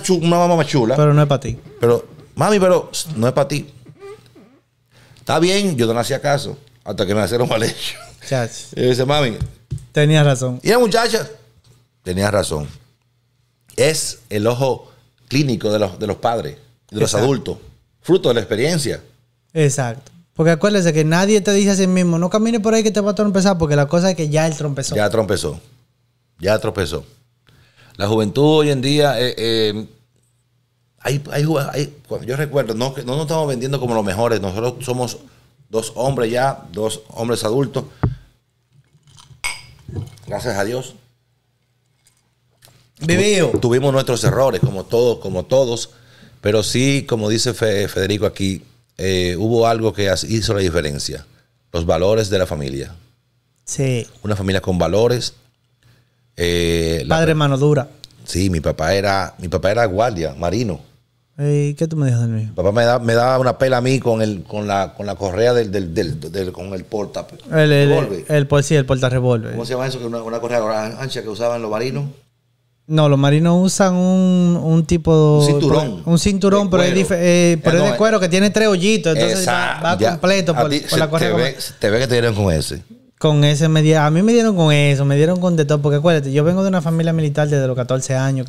más chula. Pero no es para ti. Pero, mami, pero no es para ti. Está bien, yo no hacía caso. Hasta que me hicieron mal hecho. Y dice, mami. Tenías razón. Y la muchacha, tenía razón es el ojo clínico de los, padres, de los adultos, fruto de la experiencia. Exacto. Porque acuérdese que nadie te dice a sí mismo, no camines por ahí que te va a trompezar, porque la cosa es que ya él trompezó. Ya trompezó. Ya tropezó. La juventud hoy en día, eh, eh, hay, yo recuerdo, no, no nos estamos vendiendo como los mejores, nosotros somos dos hombres ya, dos hombres adultos. Gracias a Dios. Tuvimos nuestros errores, como todos, como todos. Pero sí, como dice Federico aquí, eh, hubo algo que hizo la diferencia. Los valores de la familia. Sí. Una familia con valores. Eh, Padre mano dura. Sí, mi papá era, mi papá era guardia, marino. ¿Qué tú me dejas mí? Papá me, da, me daba una pela a mí con, el, con, la, con la correa del, del, del, con el porta. El, el, el, pues sí, el porta revólver. ¿Cómo se llama eso? una correa ancha que usaban los marinos. No, los marinos usan un, un tipo. Un cinturón. Un cinturón, eh, pero, es, de cuero que tiene tres hoyitos. Entonces va, completo Te ve, que te dieron con ese. Con ese me A mí me dieron con eso, me dieron con de todo. Porque acuérdate, yo vengo de una familia militar desde los 14 años.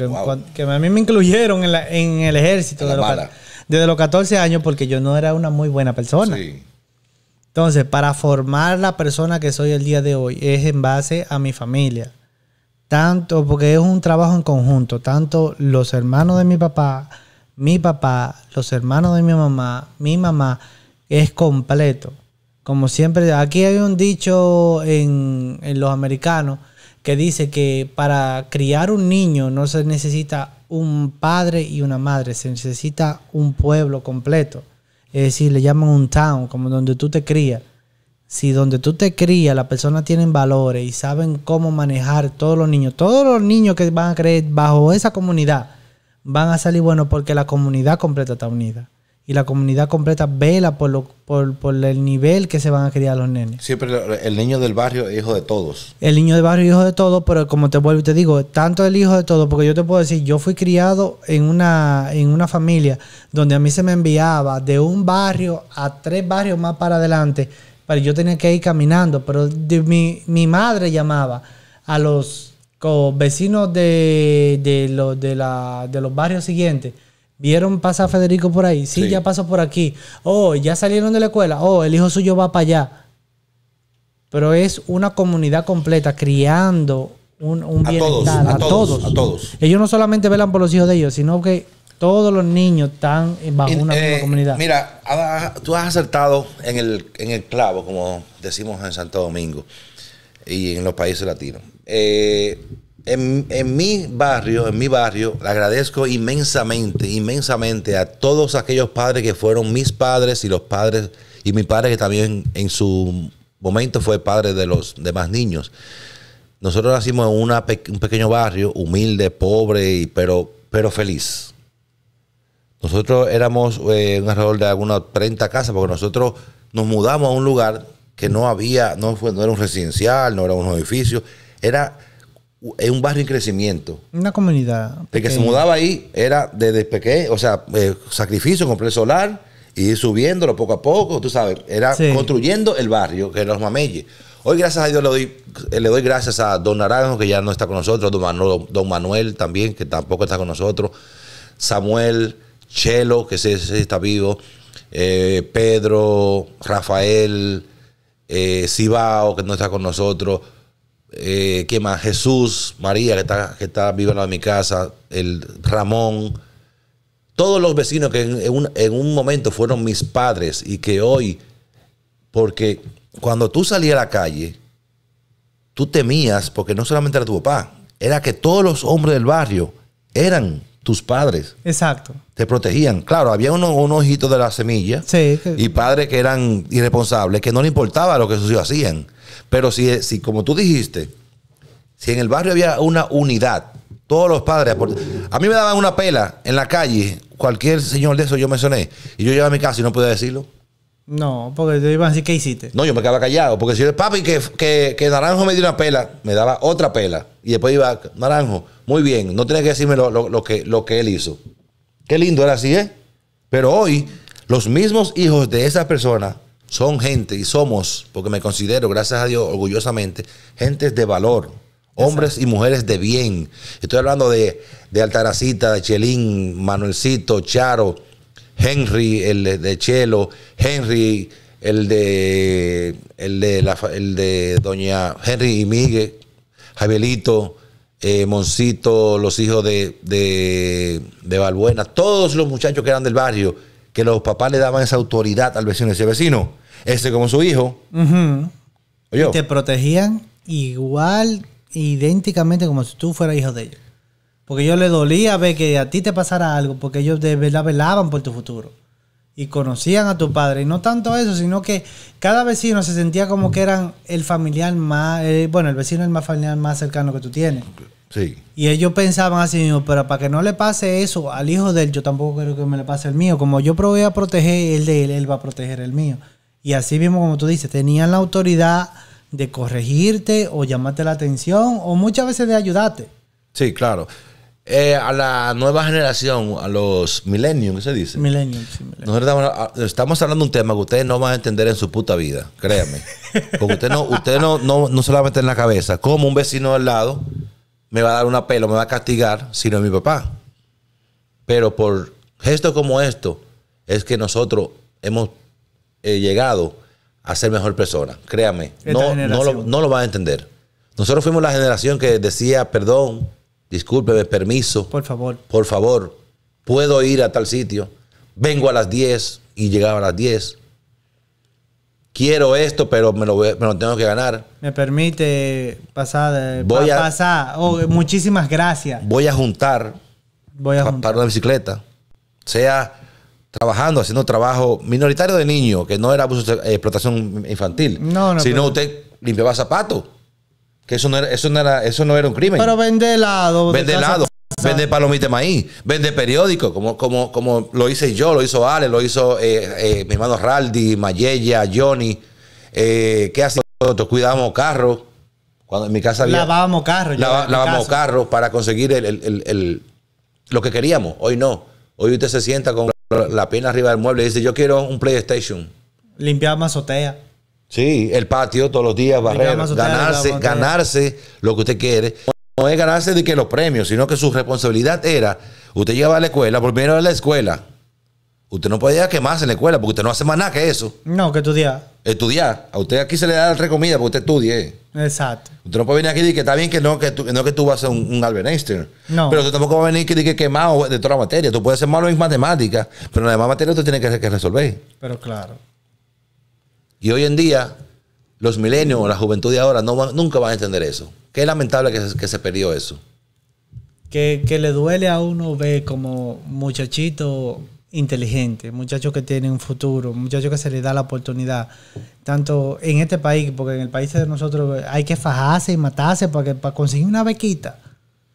Que, a mí me incluyeron en, el ejército desde los 14 años porque yo no era una muy buena persona. Entonces, para formar la persona que soy el día de hoy es en base a mi familia tanto, porque es un trabajo en conjunto, tanto los hermanos de mi papá, mi papá, los hermanos de mi mamá, mi mamá, es completo. Como siempre, aquí hay un dicho en, en los americanos que dice que para criar un niño no se necesita un padre y una madre, se necesita un pueblo completo. Es decir, le llaman un town, como donde tú te crías si donde tú te crías las personas tienen valores y saben cómo manejar todos los niños, todos los niños que van a creer bajo esa comunidad van a salir buenos porque la comunidad completa está unida. Y la comunidad completa vela por, lo, por, por el nivel que se van a criar los nenes. Siempre el niño del barrio es hijo de todos. El niño del barrio es hijo de todos, pero como te vuelvo y te digo, tanto el hijo de todos, porque yo te puedo decir, yo fui criado en una, en una familia donde a mí se me enviaba de un barrio a tres barrios más para adelante pero yo tenía que ir caminando. Pero mi, madre llamaba a los vecinos de, de, los barrios siguientes. Vieron Pasa a Federico por ahí. Sí, ya pasó por aquí. Oh, ya salieron de la escuela. Oh, el hijo suyo va para allá. Pero es una comunidad completa criando un, a bienestar a, todos, a todos. Ellos no solamente velan por los hijos de ellos, sino que todos los niños están bajo una eh, comunidad. Mira, tú has acertado en el, en el clavo, como decimos en Santo Domingo y en los países latinos. Eh, en, mi barrio, en mi barrio, le agradezco inmensamente, inmensamente a todos aquellos padres que fueron mis padres y los padres, y mi padre que también en su momento fue padre de los demás niños. Nosotros nacimos en un pequeño barrio, humilde, pobre, y pero, pero feliz. Nosotros éramos eh, un alrededor de algunas 30 casas, porque nosotros nos mudamos a un lugar que no había, no, fue, era un residencial, no era un edificio, era eh, un barrio en crecimiento. Una comunidad. El que se mudaba ahí era desde pequeño, o sea, eh, sacrificio, compré solar y subiéndolo poco a poco, tú sabes, era construyendo el barrio, que era los mameyes. Hoy, gracias a Dios, le doy, le doy gracias a Don Naranjo, que ya no está con nosotros, Don Don Manuel también, que tampoco está con nosotros, Samuel, Chelo, que se, está vivo, eh, Pedro, Rafael, eh, Cibao, que no está con nosotros, eh, más? Jesús, María, que está, que está viva en mi casa, el Ramón, todos los vecinos que en, un, en un momento fueron mis padres y que hoy, porque cuando tú salías a la calle, tú temías, porque no solamente era tu papá, era que todos los hombres del barrio eran tus padres. Exacto te protegían. Claro, había unos, un de la semilla y padres que eran irresponsables, que no le importaba lo que sus hijos hacían. Pero si, como tú dijiste, si en el barrio había una unidad, todos los padres. A mí me daban una pela en la calle, cualquier señor de eso yo mencioné, y yo llegaba a mi casa y no podía decirlo. No, porque te iban a decir, ¿qué hiciste? No, yo me quedaba callado, porque si el papi, que, que, Naranjo me dio una pela, me daba otra pela. Y después iba, Naranjo, muy bien, no tienes que decirme que, lo que él hizo. Qué lindo era así, ¿eh? Pero hoy, los mismos hijos de esa persona son gente y somos, porque me considero, gracias a Dios, orgullosamente, gentes de valor, hombres y mujeres de bien. Estoy hablando de, de Altaracita, de Chelín, Manuelcito, Charo, Henry, el de Chelo, Henry, el de, el de, la, el de Doña Henry y Miguel, Javelito. Eh, Moncito, los hijos de, de, Balbuena, todos los muchachos que eran del barrio, que los papás le daban esa autoridad al vecino, ese vecino, ese como su hijo. te protegían igual, idénticamente como si tú fueras hijo de ellos. Porque yo le dolía ver que a ti te pasara algo, porque ellos de verdad velaban por tu futuro. Y conocían a tu padre. Y no tanto eso, sino que cada vecino se sentía como que eran el familiar más, eh, bueno, el vecino es el más familiar más cercano que tú tienes. Y ellos pensaban así mismo, pero para que no le pase eso al hijo de él, yo tampoco quiero que me le pase el mío. Como yo probé a proteger el de él, él va a proteger el mío. Y así mismo, como tú dices, tenían la autoridad de corregirte o llamarte la atención o muchas veces de ayudarte. Sí, claro. Eh, a la nueva generación, a los millennials, ¿qué se dice? Millennials, sí, millennials. Ah, estamos, hablando de un tema que ustedes no van a entender en su puta vida, créanme. Porque usted no, usted no, no, no se a meter en la cabeza. Como un vecino al lado me va a dar una pelo, me va a castigar, sino mi papá. Pero por gestos como esto, es que nosotros hemos eh, llegado a ser mejor persona. Créame, no, no, lo, no lo van a entender. Nosotros fuimos la generación que decía, perdón, discúlpeme, permiso. Por favor. Por favor, puedo ir a tal sitio. Vengo a las 10 y llegaba a las 10 quiero esto, pero me lo, me lo, tengo que ganar. Me permite pasar. Eh, voy a, pasar. Oh, muchísimas gracias. Voy a juntar. Voy a Para una bicicleta. Sea trabajando, haciendo trabajo minoritario de niño, que no era explotación infantil. No, no. Sino usted limpiaba zapatos. Que eso no, era, eso, no era, eso no era un crimen. Pero vende helado. Vende helado. Vende palomitas de maíz, vende periódicos, como, como, como lo hice yo, lo hizo Ale, lo hizo eh, eh, mi hermano Raldi, Mayella, Johnny. Eh, ¿Qué hacíamos nosotros? Cuidábamos carros. Cuando en mi casa había, Lavábamos carros. lavábamos carros para conseguir el, lo que queríamos. Hoy no. Hoy usted se sienta con la, pena arriba del mueble y dice, yo quiero un PlayStation. limpiar azotea. Sí, el patio todos los días, barrer, ganarse, ganarse lo que usted quiere no es ganarse de que los premios, sino que su responsabilidad era, usted llegaba a la escuela, por primero a la escuela. Usted no podía quemarse en la escuela porque usted no hace más nada que eso. No, que estudiar. Estudiar. A usted aquí se le da la recomida porque usted estudie. Exacto. Usted no puede venir aquí y decir que está bien que no que tú, que tú vas a ser un, un No. Pero usted tampoco va a venir y decir que quemado de toda la materia. Tú puedes ser malo en matemáticas, pero en la demás materia usted tiene que, resolver. Pero claro. Y hoy en día, los milenios, la juventud de ahora, nunca van a entender eso. Qué lamentable que, se perdió eso. Que, le duele a uno ver como muchachito inteligente, muchacho que tiene un futuro, muchacho que se le da la oportunidad, tanto en este país, porque en el país de nosotros hay que fajarse y matarse para, conseguir una bequita.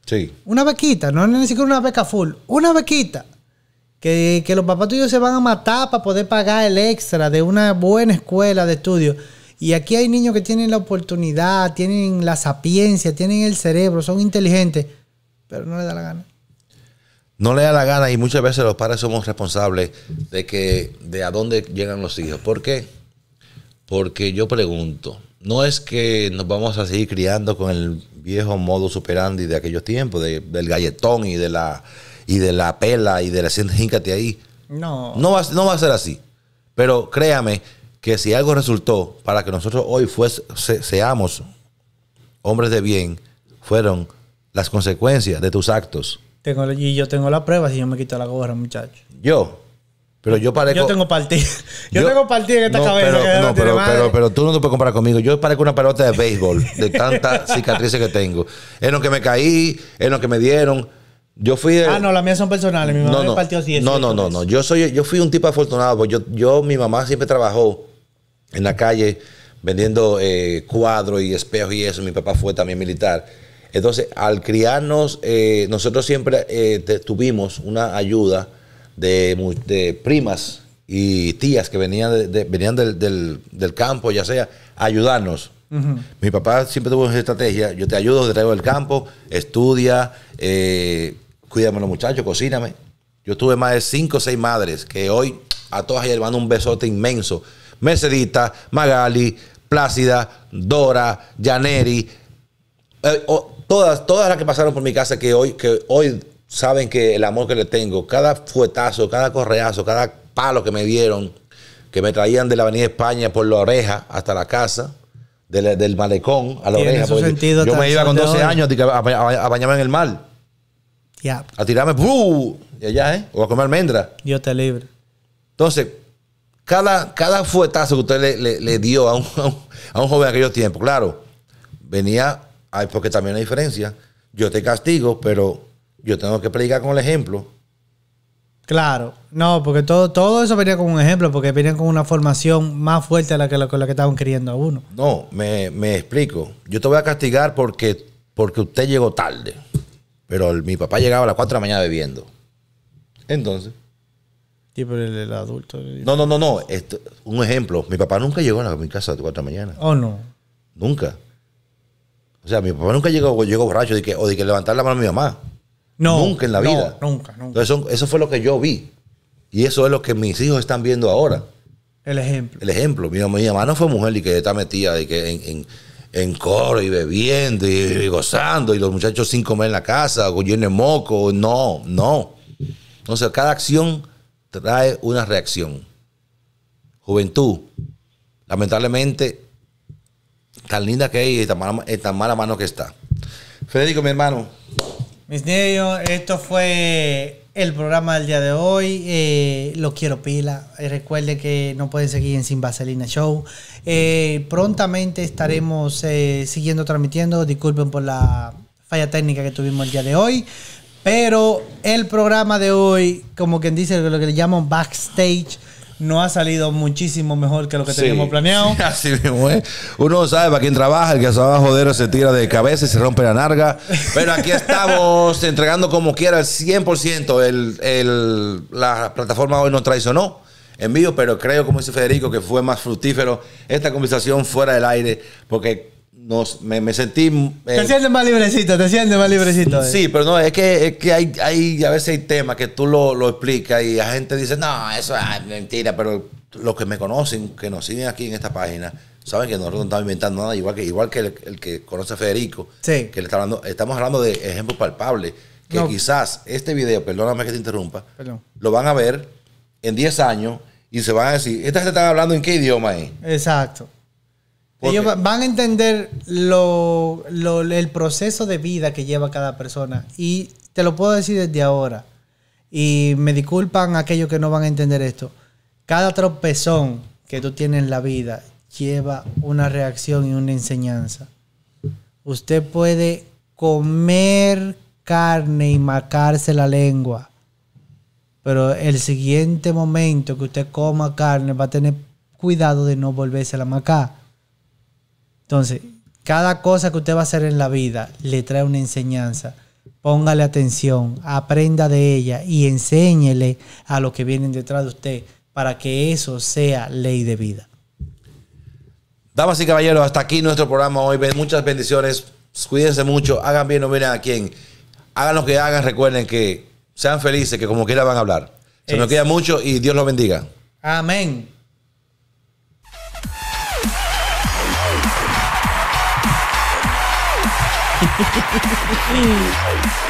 Sí. Una bequita, no ni siquiera una beca full, una bequita. Que, que los papás tuyos se van a matar para poder pagar el extra de una buena escuela de estudio y aquí hay niños que tienen la oportunidad, tienen la sapiencia, tienen el cerebro, son inteligentes, pero no le da la gana. No le da la gana y muchas veces los padres somos responsables de que de a dónde llegan los hijos. ¿Por qué? Porque yo pregunto, no es que nos vamos a seguir criando con el viejo modo superandi de aquellos tiempos, del galletón y de la y de la pela y de la híncate ahí. No. No no va a ser así. Pero créame, que si algo resultó para que nosotros hoy seamos hombres de bien, fueron las consecuencias de tus actos. y yo tengo la prueba si yo me quito la gorra, muchacho. Yo. Pero yo parezco. Yo tengo partido, Yo, tengo partido en esta cabeza. Pero, no, pero, pero, tú no te puedes comparar conmigo. Yo parezco una pelota de béisbol, de tantas cicatrices que tengo. En lo que me caí, en lo que me dieron. Yo fui. Ah, no, las mías son personales. Mi mamá no, me partió así. No, no, no, Yo, soy, yo fui un tipo afortunado. Porque yo, yo, mi mamá siempre trabajó en la calle vendiendo eh, cuadros y espejos y eso. Mi papá fue también militar. Entonces, al criarnos, eh, nosotros siempre eh, tuvimos una ayuda de, primas y tías que venían, venían del, campo, ya sea, ayudarnos. Mi papá siempre tuvo una estrategia, yo te ayudo, te traigo del campo, estudia, cuídame los muchachos, cocíname. Yo tuve más de cinco o seis madres que hoy a todas ellas les mando un besote inmenso Mercedita, Magali, Plácida, Dora, Janeri, eh, todas, todas las que pasaron por mi casa que hoy, que hoy saben que el amor que le tengo, cada fuetazo, cada correazo, cada palo que me dieron, que me traían de la Avenida España por la oreja hasta la casa, del, malecón a la oreja. yo me iba con 12 años a, bañarme en el mar. Ya. A tirarme, ¡buh! Y allá, ¿eh? O a comer almendra. Dios te libre. Entonces, cada, cada fuetazo que usted le, dio a un, a, un, joven aquellos tiempos, claro, venía, porque también hay diferencia. Yo te castigo, pero yo tengo que predicar con el ejemplo. Claro, no, porque todo, todo eso venía con un ejemplo, porque venía con una formación más fuerte a la que, con la que estaban queriendo a uno. No, me, explico. Yo te voy a castigar porque, porque usted llegó tarde, pero mi papá llegaba a las 4 de la mañana bebiendo. Entonces, el, adulto. No, no, no, no. un ejemplo. Mi papá nunca llegó a mi casa a las 4 de la mañana. Oh, no. Nunca. O sea, mi papá nunca llegó, llegó borracho de que, o de que levantar la mano a mi mamá. No. Nunca en la vida. Nunca, nunca. Entonces, eso, fue lo que yo vi. Y eso es lo que mis hijos están viendo ahora. El ejemplo. El ejemplo. Mi, mi mamá no fue mujer y que está metida que en, coro y bebiendo y, gozando y los muchachos sin comer en la casa o llenos de moco. No, no. Entonces, cada acción trae una reacción. Juventud, lamentablemente, tan linda que es y tan mala, mano que está. Federico, mi hermano. Mis niños, esto fue el programa del día de hoy. Eh, los quiero pila. Eh, recuerde que no pueden seguir en Sin Vaselina Show. Eh, prontamente estaremos eh, siguiendo transmitiendo. Disculpen por la falla técnica que tuvimos el día de hoy. Pero el programa de hoy, como quien dice, lo que le llamo backstage, no ha salido muchísimo mejor que lo que teníamos planeado. Así mismo es. Uno sabe para quién trabaja, el que se va a joder se tira de cabeza y se rompe la narga. Pero aquí estamos entregando como quiera al 100%. El, la plataforma hoy nos traicionó en vivo, pero creo, como dice Federico, que fue más fructífero esta conversación fuera del aire, porque me, me sentí... Eh, te sientes más librecito, te sientes más librecito. Eh. Sí, pero no, es que, hay, hay, a veces hay temas que tú lo, lo explicas y la gente dice, no, eso es ah, mentira, pero los que me conocen, que nos siguen aquí en esta página, saben que no estamos inventando nada, igual que, igual que el, que conoce a Federico, sí. que le está hablando, estamos hablando de ejemplos palpables, que quizás este video, perdóname que te interrumpa, lo van a ver en 10 años y se van a decir, ¿estas te están hablando en qué idioma es? Exacto. Ellos van a entender lo, el proceso de vida que lleva cada persona. Y te lo puedo decir desde ahora. Y me disculpan aquellos que no van a entender esto. Cada tropezón que tú tienes en la vida lleva una reacción y una enseñanza. Usted puede comer carne y macarse la lengua. Pero el siguiente momento que usted coma carne va a tener cuidado de no volverse a la macar. Entonces, cada cosa que usted va a hacer en la vida le trae una enseñanza. Póngale atención, aprenda de ella y enséñele a los que vienen detrás de usted para que eso sea ley de vida. Damas y caballeros, hasta aquí nuestro programa hoy. Muchas bendiciones. Cuídense mucho. Hagan bien, no miren a quién. Hagan lo que hagan. Recuerden que sean felices, que como quiera van a hablar. Se nos queda mucho y Dios los bendiga. Amén. Thank you.